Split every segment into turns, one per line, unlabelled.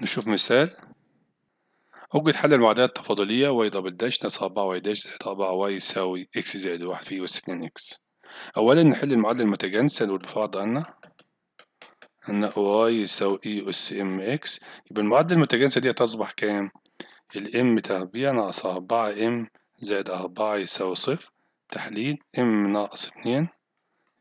نشوف مثال أوجد حل المعادلات التفاضلية واي دبل داش ناقص أربعة واي داش زائد أربعة واي يساوي إكس زائد واحد في أس اتنين إكس أولا نحل المعادلة المتجانسة والبفرض أن أن واي يساوي أس إم إكس يبقى المعادلة المتجانسة دي تصبح كام؟ الإم تربيع ناقص أربعة إم زائد أربعة يساوي صفر تحليل إم ناقص اتنين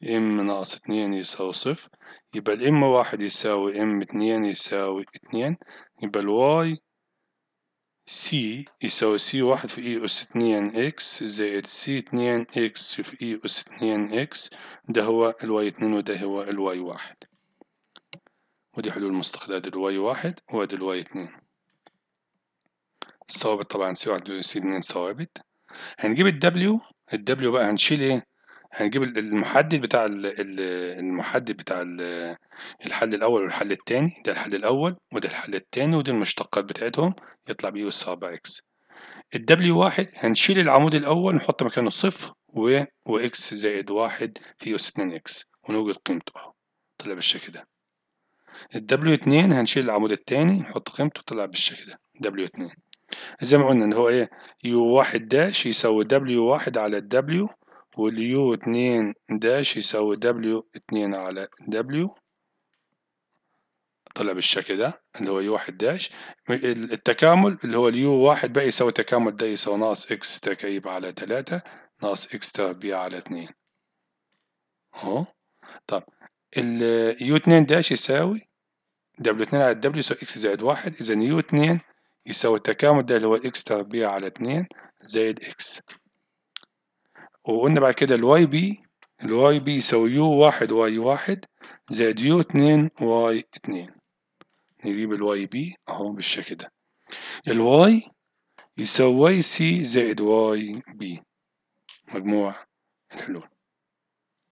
إم ناقص اتنين يساوي صفر يبقى الام واحد يساوي ام اتنين يساوي اتنين يبقى الواي سي يساوي سي واحد في اي اس اتنين اكس زائد سي اتنين اكس في اي اس اتنين اكس ده هو الواي اتنين وده هو الواي واحد ودي حلول مستقلة ادي الواي واحد وادي الواي اتنين الثوابت طبعا سي واحد وسي اتنين ثوابت هنجيب الدبليو الدبليو بقى هنشيل ايه هنجيب ال- المحدد بتاع ال- ال- المحدد بتاع ال- الحل الأول والحل التاني ده الحل الأول وده الحل التاني ودي المشتقات بتاعتهم يطلع بي اس 4 اكس الدبليو واحد هنشيل العمود الأول نحط مكانه صفر و وإكس زائد واحد في أس اتنين إكس ونوجد قيمته أهو طلع بالشكل ده الدبليو اتنين هنشيل العمود التاني نحط قيمته طلع بالشكل ده دبليو اتنين زي ما قلنا إن هو إيه يو واحد داش يساوي دبليو واحد على الدبليو واليو اتنين داش يساوي دبليو اتنين على دبليو طلع بالشكل ده اللي هو يو واحد داش التكامل اللي هو اليو واحد بقى يساوي تكامل ده يساوي ناقص اكس تكعيب على تلاتة ناقص اكس تربيع على اتنين اهو طب اليو اتنين داش يساوي دبليو اتنين على دبليو يساوي اكس زائد واحد اذا يو اتنين يساوي التكامل ده اللي هو اكس تربيع على اتنين زائد اكس وقلنا بعد كده الواي بي الواي بي يساوي يو واحد واي واحد زائد يو اتنين واي اتنين نجيب الواي بي اهو بالشكل ده الواي يساوي واي سي زائد واي بي مجموع الحلول